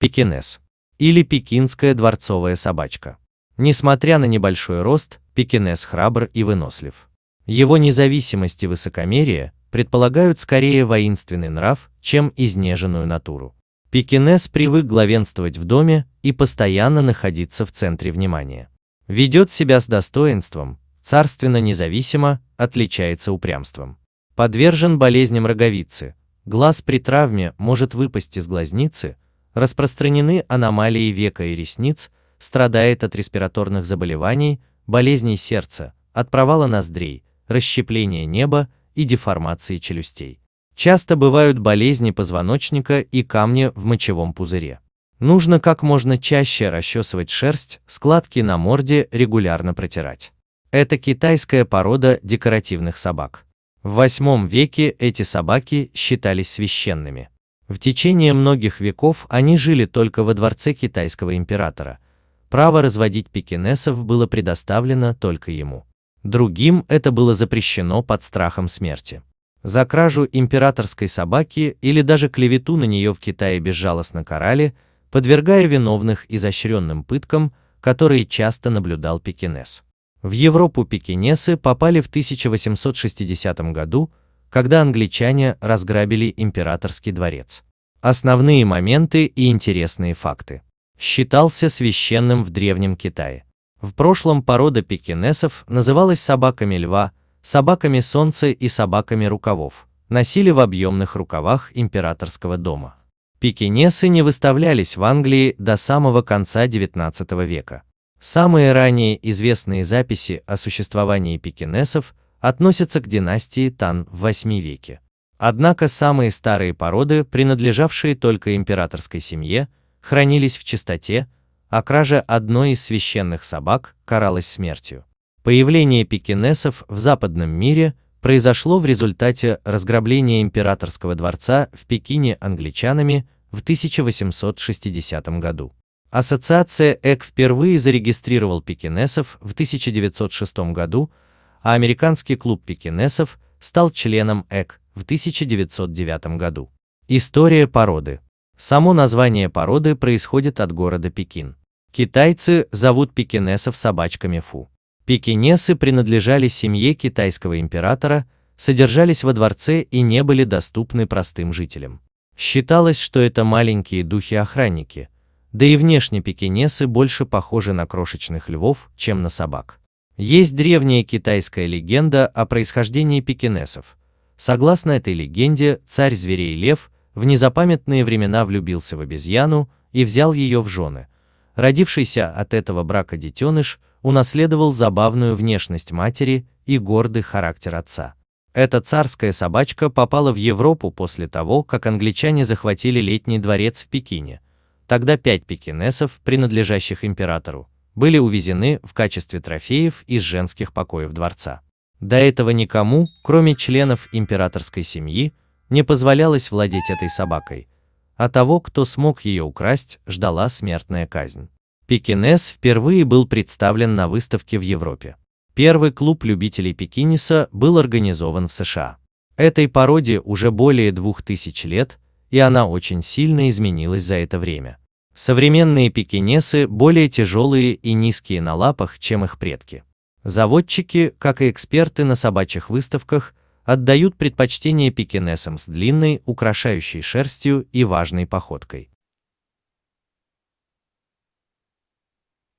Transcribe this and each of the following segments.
Пекинес или пекинская дворцовая собачка. Несмотря на небольшой рост, пекинес храбр и вынослив. Его независимость и высокомерие предполагают скорее воинственный нрав, чем изнеженную натуру. Пекинес привык главенствовать в доме и постоянно находиться в центре внимания. Ведет себя с достоинством, царственно независимо, отличается упрямством. Подвержен болезням роговицы, глаз при травме может выпасть из глазницы, распространены аномалии века и ресниц, страдает от респираторных заболеваний, болезней сердца, от провала ноздрей, расщепления неба и деформации челюстей. Часто бывают болезни позвоночника и камни в мочевом пузыре. Нужно как можно чаще расчесывать шерсть, складки на морде регулярно протирать. Это китайская порода декоративных собак. В восьмом веке эти собаки считались священными. В течение многих веков они жили только во дворце китайского императора. Право разводить пекинесов было предоставлено только ему. Другим это было запрещено под страхом смерти. За кражу императорской собаки или даже клевету на нее в Китае безжалостно карали, подвергая виновных изощренным пыткам, которые часто наблюдал пекинес. В Европу пекинесы попали в 1860 году, когда англичане разграбили императорский дворец. Основные моменты и интересные факты. Считался священным в Древнем Китае. В прошлом порода пекинесов называлась собаками льва, собаками солнца и собаками рукавов. Носили в объемных рукавах императорского дома. Пекинесы не выставлялись в Англии до самого конца XIX века. Самые ранние известные записи о существовании пекинесов – относятся к династии Тан в VIII веке. Однако самые старые породы, принадлежавшие только императорской семье, хранились в чистоте, а кража одной из священных собак каралась смертью. Появление пекинесов в западном мире произошло в результате разграбления императорского дворца в Пекине англичанами в 1860 году. Ассоциация ЭК впервые зарегистрировал пекинесов в 1906 году а американский клуб пекинесов стал членом ЭК в 1909 году. История породы. Само название породы происходит от города Пекин. Китайцы зовут пекинесов собачками фу. Пекинесы принадлежали семье китайского императора, содержались во дворце и не были доступны простым жителям. Считалось, что это маленькие духи-охранники, да и внешне пекинесы больше похожи на крошечных львов, чем на собак. Есть древняя китайская легенда о происхождении пекинесов. Согласно этой легенде, царь зверей Лев в незапамятные времена влюбился в обезьяну и взял ее в жены. Родившийся от этого брака детеныш унаследовал забавную внешность матери и гордый характер отца. Эта царская собачка попала в Европу после того, как англичане захватили летний дворец в Пекине. Тогда пять пекинесов, принадлежащих императору, были увезены в качестве трофеев из женских покоев дворца. До этого никому, кроме членов императорской семьи, не позволялось владеть этой собакой, а того, кто смог ее украсть, ждала смертная казнь. Пекинес впервые был представлен на выставке в Европе. Первый клуб любителей пекиниса был организован в США. Этой породе уже более двух тысяч лет, и она очень сильно изменилась за это время. Современные пекинесы более тяжелые и низкие на лапах, чем их предки. Заводчики, как и эксперты на собачьих выставках, отдают предпочтение пекинесам с длинной, украшающей шерстью и важной походкой.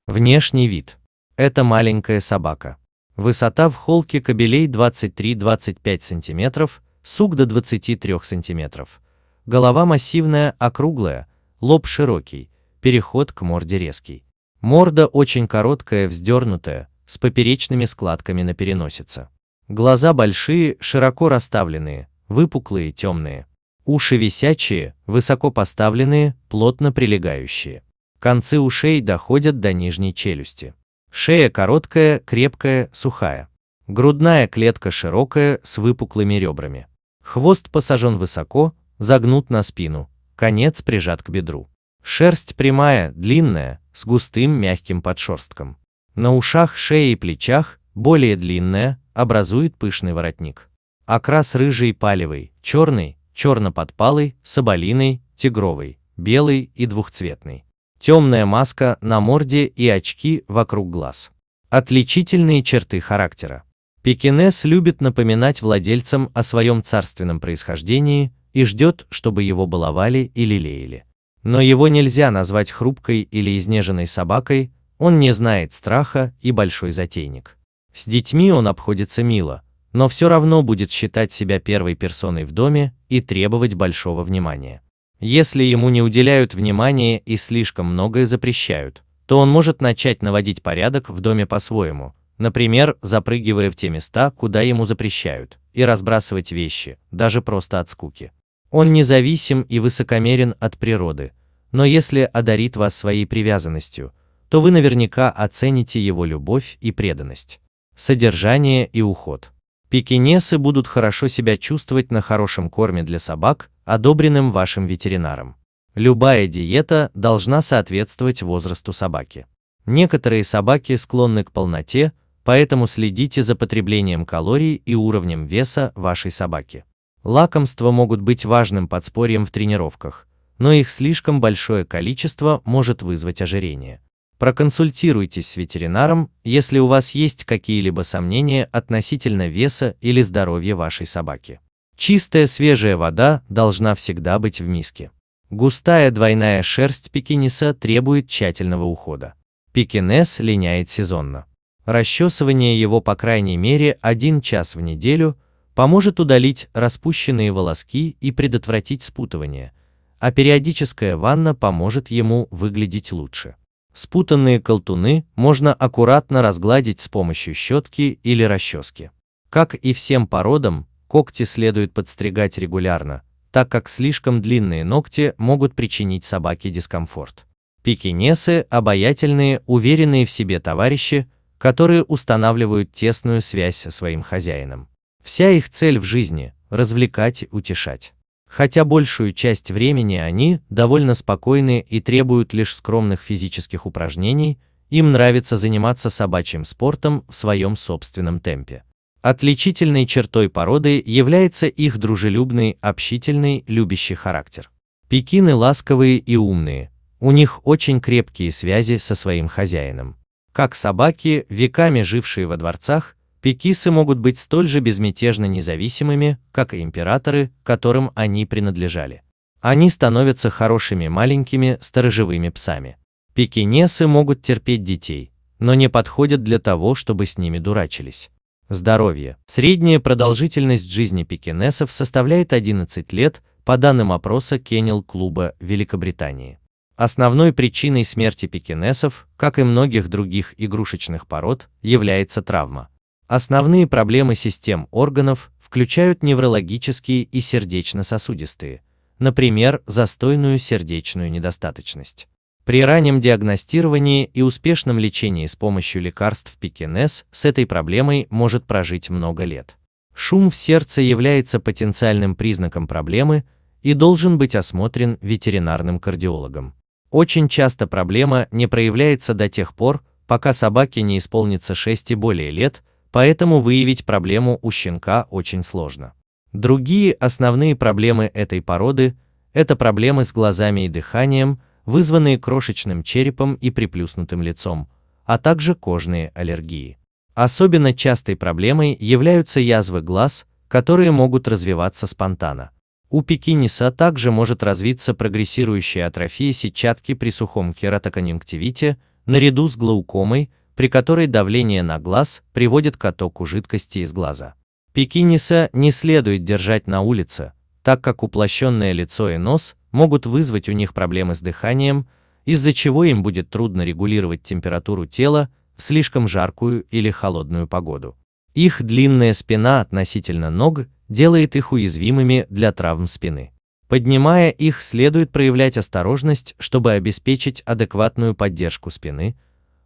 Внешний вид. Это маленькая собака. Высота в холке кобелей 23-25 см, сук до 23 см. Голова массивная, округлая, лоб широкий, переход к морде резкий. Морда очень короткая, вздернутая, с поперечными складками на переносице. Глаза большие, широко расставленные, выпуклые, темные. Уши висячие, высоко поставленные, плотно прилегающие. Концы ушей доходят до нижней челюсти. Шея короткая, крепкая, сухая. Грудная клетка широкая, с выпуклыми ребрами. Хвост посажен высоко, загнут на спину, конец прижат к бедру. Шерсть прямая, длинная, с густым мягким подшерстком. На ушах, шее и плечах, более длинная, образует пышный воротник. Окрас рыжий палевый, черный, черно-подпалый, соболиный, тигровый, белый и двухцветный. Темная маска на морде и очки вокруг глаз. Отличительные черты характера. Пекинес любит напоминать владельцам о своем царственном происхождении, и ждет, чтобы его баловали и лелеяли. Но его нельзя назвать хрупкой или изнеженной собакой, он не знает страха и большой затейник. С детьми он обходится мило, но все равно будет считать себя первой персоной в доме и требовать большого внимания. Если ему не уделяют внимания и слишком многое запрещают, то он может начать наводить порядок в доме по-своему, например, запрыгивая в те места, куда ему запрещают, и разбрасывать вещи, даже просто от скуки. Он независим и высокомерен от природы, но если одарит вас своей привязанностью, то вы наверняка оцените его любовь и преданность. Содержание и уход. Пекинесы будут хорошо себя чувствовать на хорошем корме для собак, одобренным вашим ветеринаром. Любая диета должна соответствовать возрасту собаки. Некоторые собаки склонны к полноте, поэтому следите за потреблением калорий и уровнем веса вашей собаки. Лакомства могут быть важным подспорьем в тренировках, но их слишком большое количество может вызвать ожирение. Проконсультируйтесь с ветеринаром, если у вас есть какие-либо сомнения относительно веса или здоровья вашей собаки. Чистая свежая вода должна всегда быть в миске. Густая двойная шерсть пекинеса требует тщательного ухода. Пекинес линяет сезонно. Расчесывание его по крайней мере один час в неделю – поможет удалить распущенные волоски и предотвратить спутывание, а периодическая ванна поможет ему выглядеть лучше. Спутанные колтуны можно аккуратно разгладить с помощью щетки или расчески. Как и всем породам, когти следует подстригать регулярно, так как слишком длинные ногти могут причинить собаке дискомфорт. Пекинесы – обаятельные, уверенные в себе товарищи, которые устанавливают тесную связь со своим хозяином. Вся их цель в жизни – развлекать, утешать. Хотя большую часть времени они довольно спокойны и требуют лишь скромных физических упражнений, им нравится заниматься собачьим спортом в своем собственном темпе. Отличительной чертой породы является их дружелюбный, общительный, любящий характер. Пекины ласковые и умные, у них очень крепкие связи со своим хозяином. Как собаки, веками жившие во дворцах, Пекисы могут быть столь же безмятежно независимыми, как и императоры, которым они принадлежали. Они становятся хорошими маленькими сторожевыми псами. Пекинесы могут терпеть детей, но не подходят для того, чтобы с ними дурачились. Здоровье. Средняя продолжительность жизни пекинесов составляет 11 лет, по данным опроса Кеннел клуба Великобритании. Основной причиной смерти пекинесов, как и многих других игрушечных пород, является травма. Основные проблемы систем органов включают неврологические и сердечно-сосудистые, например, застойную сердечную недостаточность. При раннем диагностировании и успешном лечении с помощью лекарств пекинез с этой проблемой может прожить много лет. Шум в сердце является потенциальным признаком проблемы и должен быть осмотрен ветеринарным кардиологом. Очень часто проблема не проявляется до тех пор, пока собаке не исполнится 6 и более лет – поэтому выявить проблему у щенка очень сложно. Другие основные проблемы этой породы – это проблемы с глазами и дыханием, вызванные крошечным черепом и приплюснутым лицом, а также кожные аллергии. Особенно частой проблемой являются язвы глаз, которые могут развиваться спонтанно. У пекиниса также может развиться прогрессирующая атрофия сетчатки при сухом кератоконъюнктивите наряду с глаукомой, при которой давление на глаз приводит к оттоку жидкости из глаза. Пекиниса не следует держать на улице, так как уплощенное лицо и нос могут вызвать у них проблемы с дыханием, из-за чего им будет трудно регулировать температуру тела в слишком жаркую или холодную погоду. Их длинная спина относительно ног делает их уязвимыми для травм спины. Поднимая их, следует проявлять осторожность, чтобы обеспечить адекватную поддержку спины,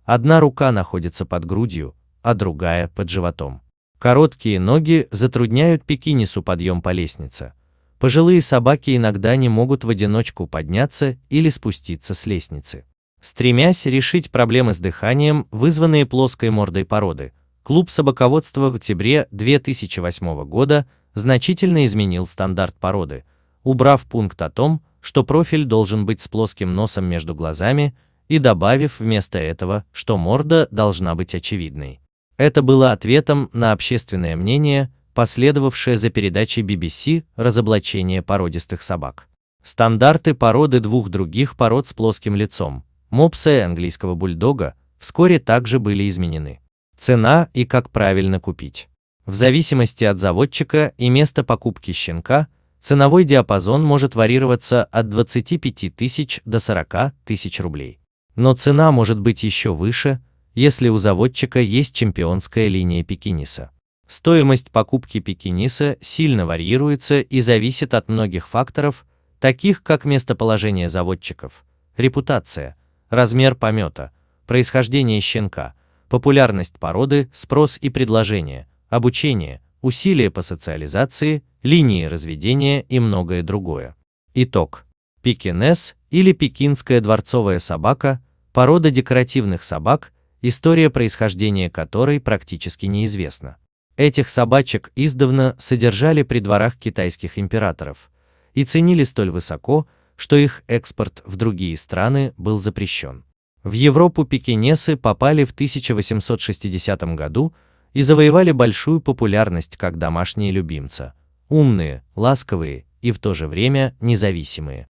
Одна рука находится под грудью, а другая под животом. Короткие ноги затрудняют пекинису подъем по лестнице. Пожилые собаки иногда не могут в одиночку подняться или спуститься с лестницы. Стремясь решить проблемы с дыханием, вызванные плоской мордой породы, клуб собаководства в октябре 2008 года значительно изменил стандарт породы, убрав пункт о том, что профиль должен быть с плоским носом между глазами и добавив вместо этого, что морда должна быть очевидной. Это было ответом на общественное мнение, последовавшее за передачей BBC «Разоблачение породистых собак». Стандарты породы двух других пород с плоским лицом, мопса и английского бульдога, вскоре также были изменены. Цена и как правильно купить. В зависимости от заводчика и места покупки щенка, ценовой диапазон может варьироваться от 25 тысяч до 40 тысяч рублей. Но цена может быть еще выше, если у заводчика есть чемпионская линия пекиниса. Стоимость покупки пекиниса сильно варьируется и зависит от многих факторов, таких как местоположение заводчиков, репутация, размер помета, происхождение щенка, популярность породы, спрос и предложение, обучение, усилия по социализации, линии разведения и многое другое. Итог. Пекинес или пекинская дворцовая собака – порода декоративных собак, история происхождения которой практически неизвестна. Этих собачек издавна содержали при дворах китайских императоров и ценили столь высоко, что их экспорт в другие страны был запрещен. В Европу пекинесы попали в 1860 году и завоевали большую популярность как домашние любимца, умные, ласковые и в то же время независимые.